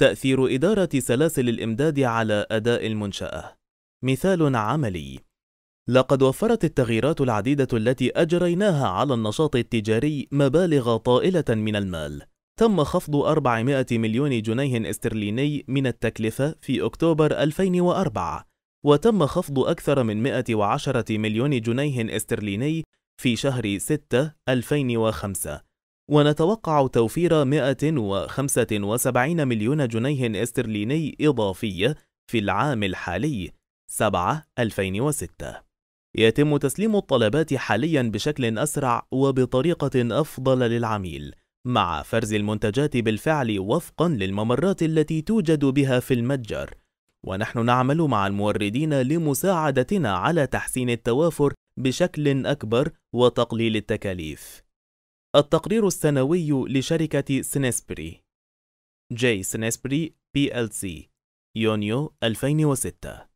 تأثير إدارة سلاسل الإمداد على أداء المنشأة مثال عملي لقد وفرت التغييرات العديدة التي أجريناها على النشاط التجاري مبالغ طائلة من المال تم خفض 400 مليون جنيه استرليني من التكلفة في أكتوبر 2004 وتم خفض أكثر من 110 مليون جنيه استرليني في شهر 6 2005 ونتوقع توفير 175 مليون جنيه استرليني إضافية في العام الحالي 7 2006 يتم تسليم الطلبات حاليا بشكل أسرع وبطريقة أفضل للعميل مع فرز المنتجات بالفعل وفقا للممرات التي توجد بها في المتجر ونحن نعمل مع الموردين لمساعدتنا على تحسين التوافر بشكل أكبر وتقليل التكاليف التقرير السنوي لشركة سنسبري جي سنسبري بي ال سي يونيو 2006